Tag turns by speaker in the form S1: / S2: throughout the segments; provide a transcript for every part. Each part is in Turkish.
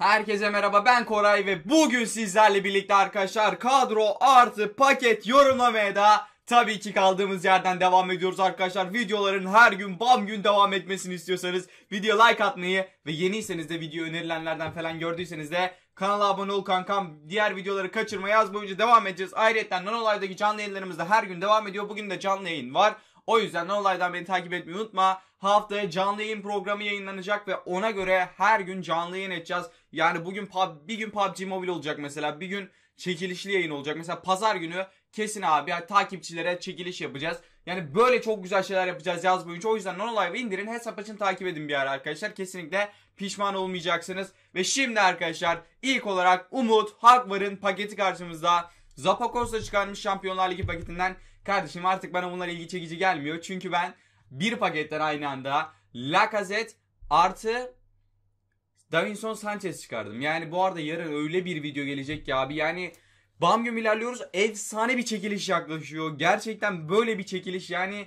S1: Herkese merhaba ben Koray ve bugün sizlerle birlikte arkadaşlar kadro artı paket yorumlamaya da tabii ki kaldığımız yerden devam ediyoruz arkadaşlar. Videoların her gün bam gün devam etmesini istiyorsanız video like atmayı ve yeniyseniz de video önerilenlerden falan gördüyseniz de kanala abone ol kankam. Diğer videoları kaçırma yaz boyunca devam edeceğiz. Ayrıca Nanolay'daki canlı yayınlarımız da her gün devam ediyor. Bugün de canlı yayın var. O yüzden ne olaydan beni takip etmeyi unutma. Haftaya canlı yayın programı yayınlanacak ve ona göre her gün canlı yayın edeceğiz. Yani bugün pub, bir gün PUBG Mobile olacak mesela. Bir gün çekilişli yayın olacak. Mesela pazar günü kesin abi takipçilere çekiliş yapacağız. Yani böyle çok güzel şeyler yapacağız yaz boyunca. O yüzden Nonolive'ı indirin. Hesap açın takip edin bir ara arkadaşlar. Kesinlikle pişman olmayacaksınız. Ve şimdi arkadaşlar ilk olarak Umut Hakvar'ın paketi karşımızda. Zapakos'ta çıkarmış Şampiyonlar Ligi paketinden Kardeşim artık bana bunlar ilgi çekici gelmiyor. Çünkü ben bir paketten aynı anda Lacazette artı Davinson Sanchez çıkardım. Yani bu arada yarın öyle bir video gelecek ki abi. Yani bam gün ilerliyoruz. Efsane bir çekiliş yaklaşıyor. Gerçekten böyle bir çekiliş yani...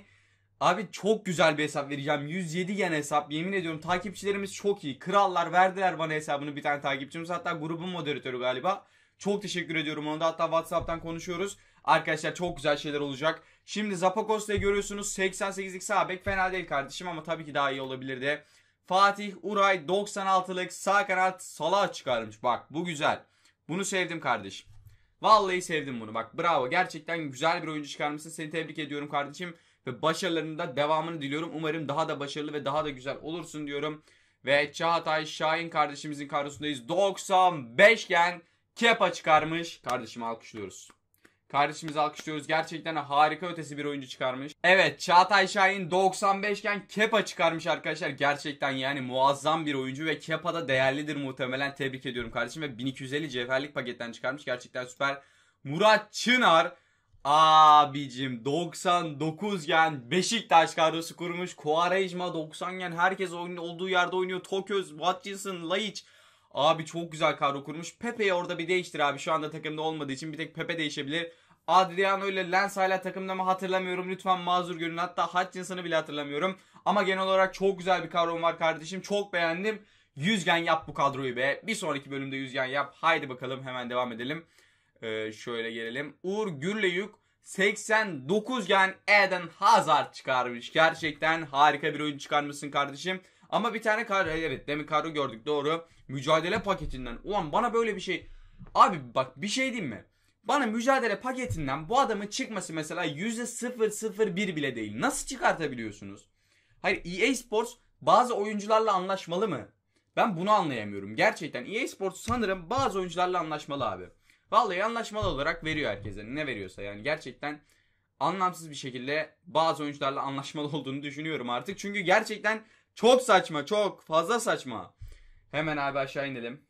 S1: Abi çok güzel bir hesap vereceğim. 107 gen hesap. Yemin ediyorum takipçilerimiz çok iyi. Krallar verdiler bana hesabını bir tane takipçimiz. Hatta grubun moderatörü galiba. Çok teşekkür ediyorum ona da. Hatta Whatsapp'tan konuşuyoruz. Arkadaşlar çok güzel şeyler olacak. Şimdi Zapakos'ta görüyorsunuz 88'lik sağ bek fena değil kardeşim ama tabii ki daha iyi olabilirdi. Fatih Uray 96'lık sağ kanat Salah çıkarmış. Bak bu güzel. Bunu sevdim kardeşim. Vallahi sevdim bunu. Bak bravo. Gerçekten güzel bir oyuncu çıkarmışsın. Seni tebrik ediyorum kardeşim. Ve başarılarında devamını diliyorum. Umarım daha da başarılı ve daha da güzel olursun diyorum. Ve Çağatay Şahin kardeşimizin karşısındayız. 95 gen Kepa çıkarmış. Kardeşim alkışlıyoruz. Kardeşimizi alkışlıyoruz. Gerçekten harika ötesi bir oyuncu çıkarmış. Evet Çağatay Şahin 95 iken Kepa çıkarmış arkadaşlar. Gerçekten yani muazzam bir oyuncu ve Kepa da değerlidir muhtemelen. Tebrik ediyorum kardeşim ve 1250 cevherlik paketten çıkarmış. Gerçekten süper. Murat Çınar Abicim 99 gen Beşiktaş kadrosu kurmuş. Kuarejma 90 gen herkes olduğu yerde oynuyor. Toköz, Watkinson, Laiç. Abi çok güzel kadro kurmuş. Pepe'yi orada bir değiştir abi. Şu anda takımda olmadığı için bir tek Pepe değişebilir. Adriano ile Lens hala takımda mı hatırlamıyorum. Lütfen mazur görün. Hatta Hutchinson'ı bile hatırlamıyorum. Ama genel olarak çok güzel bir kadrom var kardeşim. Çok beğendim. Yüzgen yap bu kadroyu be. Bir sonraki bölümde yüzgen yap. Haydi bakalım hemen devam edelim. Ee, şöyle gelelim. Uğur Gürleyük 89 gen Eden Hazard çıkarmış. Gerçekten harika bir oyun çıkarmışsın kardeşim. Ama bir tane kadro e, evet demin kadro gördük doğru. Mücadele paketinden. Ulan bana böyle bir şey. Abi bak bir şey diyeyim mi? Bana mücadele paketinden bu adamın çıkması mesela %001 bile değil. Nasıl çıkartabiliyorsunuz? Hayır EA Sports bazı oyuncularla anlaşmalı mı? Ben bunu anlayamıyorum. Gerçekten EA Sports sanırım bazı oyuncularla anlaşmalı abi. Vallahi anlaşmalı olarak veriyor herkese. Ne veriyorsa yani gerçekten anlamsız bir şekilde bazı oyuncularla anlaşmalı olduğunu düşünüyorum artık. Çünkü gerçekten çok saçma, çok fazla saçma. Hemen abi aşağı inelim.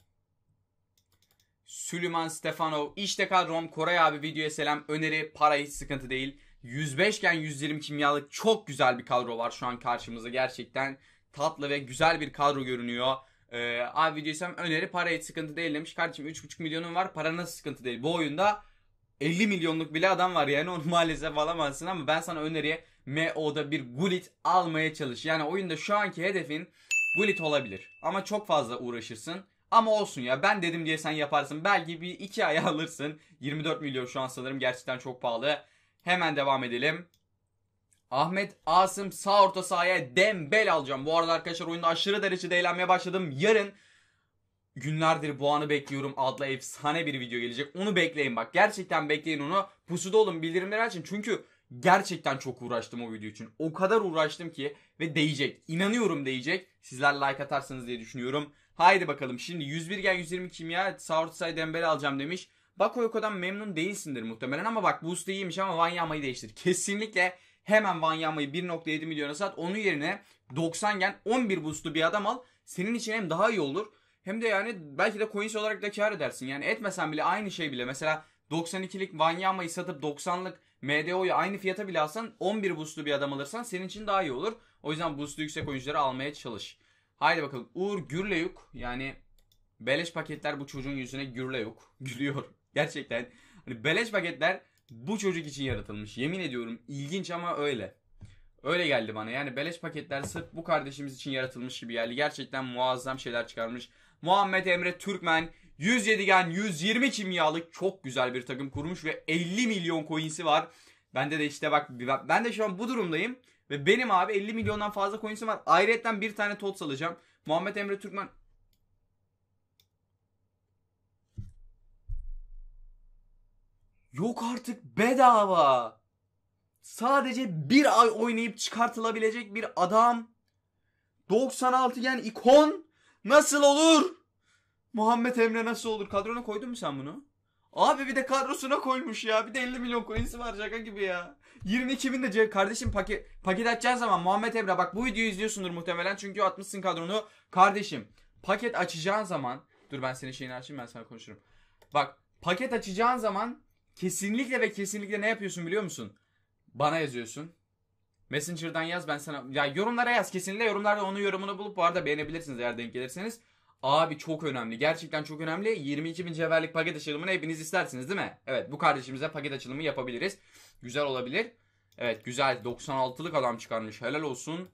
S1: Süleyman Stefanov, işte kadrom, Koray abi videoya selam, öneri, para hiç sıkıntı değil. 105 iken 120 kimyalık çok güzel bir kadro var şu an karşımızda gerçekten. Tatlı ve güzel bir kadro görünüyor. Ee, abi videoya selam, öneri, para hiç sıkıntı değil demiş. Kardeşim 3.5 milyonun var, para nasıl sıkıntı değil. Bu oyunda 50 milyonluk bile adam var yani onu maalesef alamazsın ama ben sana öneriye MO'da bir Gullit almaya çalış. Yani oyunda şu anki hedefin Gullit olabilir ama çok fazla uğraşırsın ama olsun ya ben dedim diye sen yaparsın. Belki bir iki aya alırsın. 24 milyon şu an sanırım gerçekten çok pahalı. Hemen devam edelim. Ahmet Asım sağ orta sahaya Dembel alacağım. Bu arada arkadaşlar oyunda aşırı derecede eğlenmeye başladım. Yarın günlerdir bu anı bekliyorum adlı efsane bir video gelecek. Onu bekleyin bak. Gerçekten bekleyin onu. Pusuda olun bildirimleri açın. Çünkü gerçekten çok uğraştım o video için. O kadar uğraştım ki ve değecek. İnanıyorum değecek. Sizler like atarsınız diye düşünüyorum. Haydi bakalım şimdi 101 gen 120 kimya Southside Dembele alacağım demiş. Bakoyoko'dan memnun değilsindir muhtemelen ama bak boost iyiymiş ama Wanyama'yı değiştir. Kesinlikle hemen Wanyama'yı 1.7 milyona sat. Onun yerine 90 gen 11 boostlu bir adam al. Senin için hem daha iyi olur hem de yani belki de coins olarak da kar edersin. Yani etmesen bile aynı şey bile mesela 92'lik Wanyama'yı satıp 90'lık MDO'yu aynı fiyata bile alsan 11 boostlu bir adam alırsan senin için daha iyi olur. O yüzden boostlu yüksek oyuncuları almaya çalış. Haydi bakalım. Uğur Gürleyuk. Yani beleş paketler bu çocuğun yüzüne Gürleyuk. Gülüyor. Gerçekten. Hani beleş paketler bu çocuk için yaratılmış. Yemin ediyorum ilginç ama öyle. Öyle geldi bana. Yani beleş paketler sırf bu kardeşimiz için yaratılmış gibi geldi. Gerçekten muazzam şeyler çıkarmış. Muhammed Emre Türkmen 107gen 120 kimyalık çok güzel bir takım kurmuş ve 50 milyon coins'i var. Bende de işte bak ben de şu an bu durumdayım. Ve benim abi 50 milyondan fazla coins'im var. Ayrıca bir tane TOTS salacağım. Muhammed Emre Türkmen Yok artık bedava. Sadece bir ay oynayıp çıkartılabilecek bir adam. 96 gen ikon nasıl olur? Muhammed Emre nasıl olur? Kadrona koydun mu sen bunu? Abi bir de kadrosuna koymuş ya. Bir de 50 milyon coin'si var şaka gibi ya. 22 bin de cep. Kardeşim paket, paket açacağın zaman Muhammed Emre bak bu videoyu izliyorsundur muhtemelen. Çünkü atmışsın kadronu. Kardeşim paket açacağın zaman. Dur ben senin şeyini açayım ben sana konuşurum. Bak paket açacağın zaman kesinlikle ve kesinlikle ne yapıyorsun biliyor musun? Bana yazıyorsun. Messenger'dan yaz ben sana. Ya yorumlara yaz kesinlikle yorumlarda onun yorumunu bulup bu arada beğenebilirsiniz eğer denk gelirseniz. Abi çok önemli. Gerçekten çok önemli. 22 bin cevherlik paket açılımını hepiniz istersiniz değil mi? Evet bu kardeşimize paket açılımı yapabiliriz. Güzel olabilir. Evet güzel. 96'lık adam çıkarmış. Helal olsun.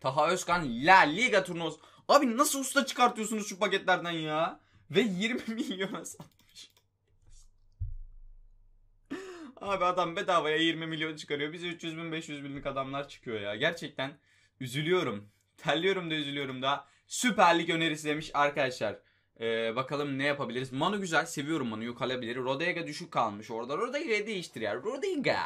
S1: Taha Özkan La Liga turnuvası. Abi nasıl usta çıkartıyorsunuz şu paketlerden ya? Ve 20 milyona satmış. Abi adam bedavaya 20 milyon çıkarıyor. Bize 300 bin 500 binlik adamlar çıkıyor ya. Gerçekten üzülüyorum. Terliyorum da üzülüyorum da. Süper Lig önerisi demiş arkadaşlar. Ee, bakalım ne yapabiliriz. Manu güzel. Seviyorum Manu'yu kalabilir. Rodega düşük kalmış orada. Rodega'yı değiştir ya. Rodega.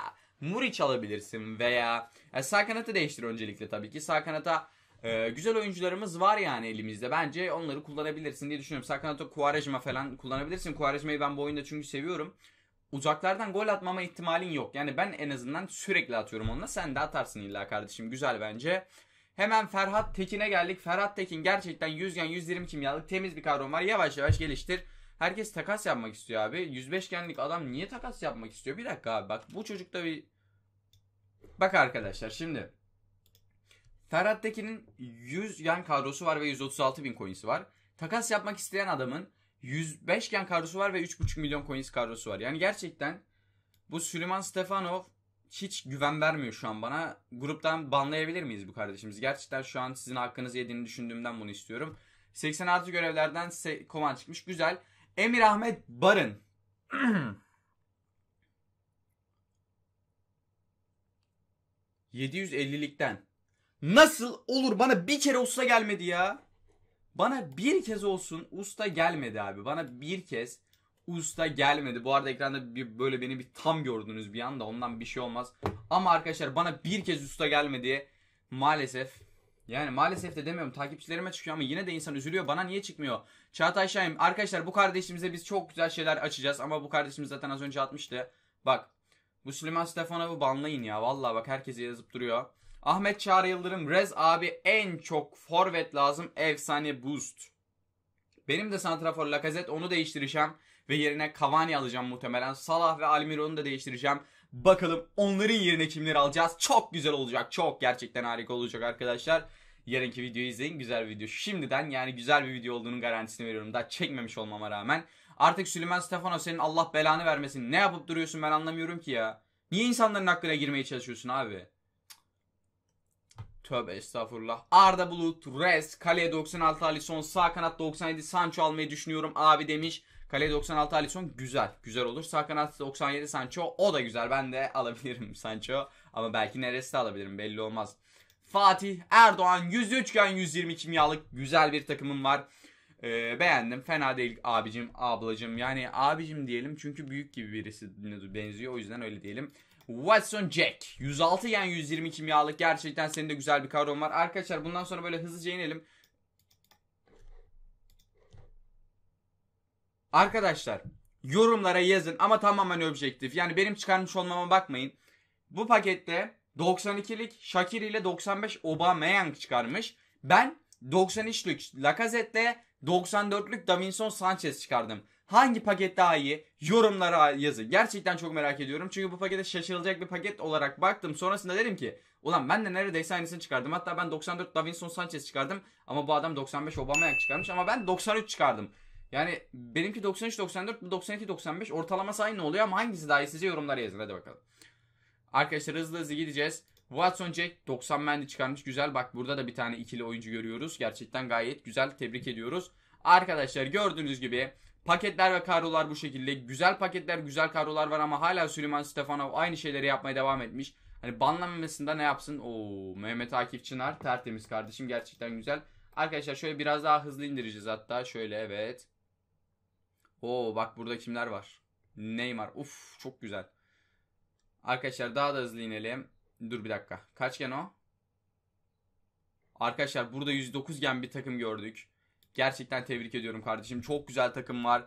S1: Muriç alabilirsin veya e, sağ kanatı değiştir öncelikle tabii ki. Sağ kanata e, güzel oyuncularımız var yani elimizde. Bence onları kullanabilirsin diye düşünüyorum. Sağ kanata Kuvarejma falan kullanabilirsin. Kuvarejma'yı ben bu oyunda çünkü seviyorum. Uzaklardan gol atmama ihtimalin yok. Yani ben en azından sürekli atıyorum onunla. Sen de atarsın illa kardeşim. Güzel bence. Hemen Ferhat Tekin'e geldik. Ferhat Tekin gerçekten 100 gen 120 kimyalık temiz bir kadron var. Yavaş yavaş geliştir. Herkes takas yapmak istiyor abi. 105 genlik adam niye takas yapmak istiyor? Bir dakika abi bak bu çocukta bir... Bak arkadaşlar şimdi. Ferhat Tekin'in 100 gen kadrosu var ve 136 bin coins'i var. Takas yapmak isteyen adamın 105 gen kadrosu var ve 3,5 milyon coins kadrosu var. Yani gerçekten bu Süleyman Stefanov hiç güven vermiyor şu an bana. Gruptan banlayabilir miyiz bu kardeşimiz? Gerçekten şu an sizin hakkınızı yediğini düşündüğümden bunu istiyorum. 86 görevlerden se- kovan çıkmış. Güzel. Emir Ahmet Barın. ...750'likten. Nasıl olur? Bana bir kere usta gelmedi ya. Bana bir kez olsun usta gelmedi abi. Bana bir kez usta gelmedi. Bu arada ekranda bir, böyle beni bir tam gördünüz bir anda ondan bir şey olmaz. Ama arkadaşlar bana bir kez usta gelmedi. Maalesef yani maalesef de demiyorum takipçilerime çıkıyor ama yine de insan üzülüyor. Bana niye çıkmıyor? Çağatay Şahin arkadaşlar bu kardeşimize biz çok güzel şeyler açacağız ama bu kardeşimiz zaten az önce atmıştı. Bak bu Süleyman Stefanov'u banlayın ya. Valla bak herkese yazıp duruyor. Ahmet Çağrı Yıldırım Rez abi en çok forvet lazım. Efsane boost. Benim de santrafor Lacazette onu değiştireceğim ve yerine Cavani alacağım muhtemelen. Salah ve Almiron'u da değiştireceğim. Bakalım onların yerine kimleri alacağız. Çok güzel olacak. Çok gerçekten harika olacak arkadaşlar. Yarınki videoyu izleyin. Güzel bir video. Şimdiden yani güzel bir video olduğunun garantisini veriyorum. Daha çekmemiş olmama rağmen. Artık Süleyman Stefano senin Allah belanı vermesin. Ne yapıp duruyorsun ben anlamıyorum ki ya. Niye insanların hakkına girmeye çalışıyorsun abi? Tövbe estağfurullah. Arda Bulut, Res, Kaleye 96 Alisson, sağ kanat 97 Sancho almayı düşünüyorum abi demiş. Kaleye 96 Alisson güzel. Güzel olur. Sağ kanat 97 Sancho. O da güzel. Ben de alabilirim Sancho. Ama belki neresi alabilirim belli olmaz. Fatih Erdoğan 103 103'gen 120 kimyalık güzel bir takımım var. Ee, beğendim. Fena değil abicim, ablacım. Yani abicim diyelim çünkü büyük gibi birisi benziyor. O yüzden öyle diyelim. Watson Jack. 106 yen 120 kimyalık. Gerçekten senin de güzel bir kadron var. Arkadaşlar bundan sonra böyle hızlıca inelim. Arkadaşlar yorumlara yazın ama tamamen objektif. Yani benim çıkarmış olmama bakmayın. Bu pakette 92'lik Shakir ile 95 Aubameyang çıkarmış. Ben 93'lük Lacazette'le 94'lük Davinson Sanchez çıkardım. Hangi paket daha iyi? Yorumlara yazın. Gerçekten çok merak ediyorum. Çünkü bu pakete şaşırılacak bir paket olarak baktım. Sonrasında dedim ki ulan ben de neredeyse aynısını çıkardım. Hatta ben 94 Davinson Sanchez çıkardım. Ama bu adam 95 Aubameyang çıkarmış. Ama ben 93 çıkardım. Yani benimki 93-94 bu 92-95 ortalama ortalaması ne oluyor ama hangisi daha iyi size yorumlara yazın hadi bakalım. Arkadaşlar hızlı hızlı gideceğiz. Watson Jack 90 mendi çıkarmış güzel bak burada da bir tane ikili oyuncu görüyoruz. Gerçekten gayet güzel tebrik ediyoruz. Arkadaşlar gördüğünüz gibi paketler ve kadrolar bu şekilde. Güzel paketler güzel kadrolar var ama hala Süleyman Stefanov aynı şeyleri yapmaya devam etmiş. Hani banlanmamasında ne yapsın? Oo Mehmet Akif Çınar tertemiz kardeşim gerçekten güzel. Arkadaşlar şöyle biraz daha hızlı indireceğiz hatta şöyle evet. Oo bak burada kimler var? Neymar. Uf çok güzel. Arkadaşlar daha da hızlı inelim. Dur bir dakika. Kaç gen o? Arkadaşlar burada 109 gen bir takım gördük. Gerçekten tebrik ediyorum kardeşim. Çok güzel takım var.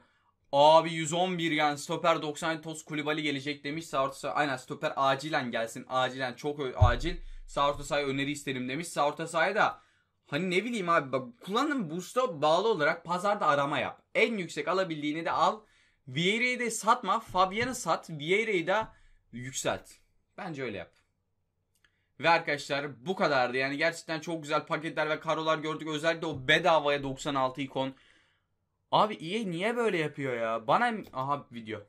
S1: Abi 111 gen. stoper 90 Tos Kulibali gelecek demiş. Saurtosay aynen stoper acilen gelsin. Acilen çok acil. Sağ Saurtosay öneri isterim demiş. Sağ Saurtosay da Hani ne bileyim abi bak kullanım boost'a bağlı olarak pazarda arama yap. En yüksek alabildiğini de al. Vieira'yı da satma. Fabian'ı sat. Vieira'yı da yükselt. Bence öyle yap. Ve arkadaşlar bu kadardı. Yani gerçekten çok güzel paketler ve karolar gördük. Özellikle o bedavaya 96 ikon. Abi iyi niye böyle yapıyor ya? Bana aha video.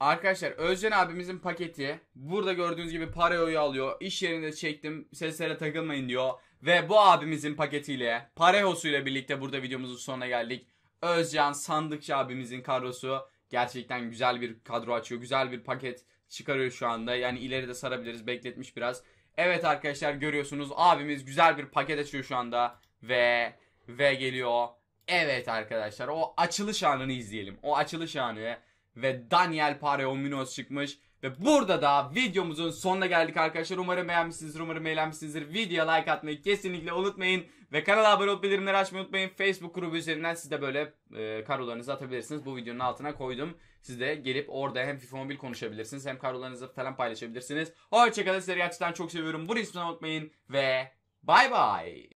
S1: Arkadaşlar Özcan abimizin paketi burada gördüğünüz gibi Pareo'yu alıyor. İş yerinde çektim. Seslere takılmayın diyor ve bu abimizin paketiyle Parejosu ile birlikte burada videomuzun sonuna geldik. Özcan Sandıkçı abimizin kadrosu gerçekten güzel bir kadro açıyor. Güzel bir paket çıkarıyor şu anda. Yani ileride sarabiliriz. Bekletmiş biraz. Evet arkadaşlar görüyorsunuz abimiz güzel bir paket açıyor şu anda. Ve ve geliyor. Evet arkadaşlar o açılış anını izleyelim. O açılış anı ve Daniel Pareo Munoz çıkmış. Ve burada da videomuzun sonuna geldik arkadaşlar. Umarım beğenmişsinizdir, umarım eğlenmişsinizdir. Videoya like atmayı kesinlikle unutmayın. Ve kanala abone olup bildirimleri açmayı unutmayın. Facebook grubu üzerinden siz de böyle e, karolarınızı atabilirsiniz. Bu videonun altına koydum. Siz de gelip orada hem FIFA Mobil konuşabilirsiniz hem karolarınızı falan paylaşabilirsiniz. Hoşçakalın. Sizleri gerçekten çok seviyorum. Bu ismini unutmayın ve bay bay.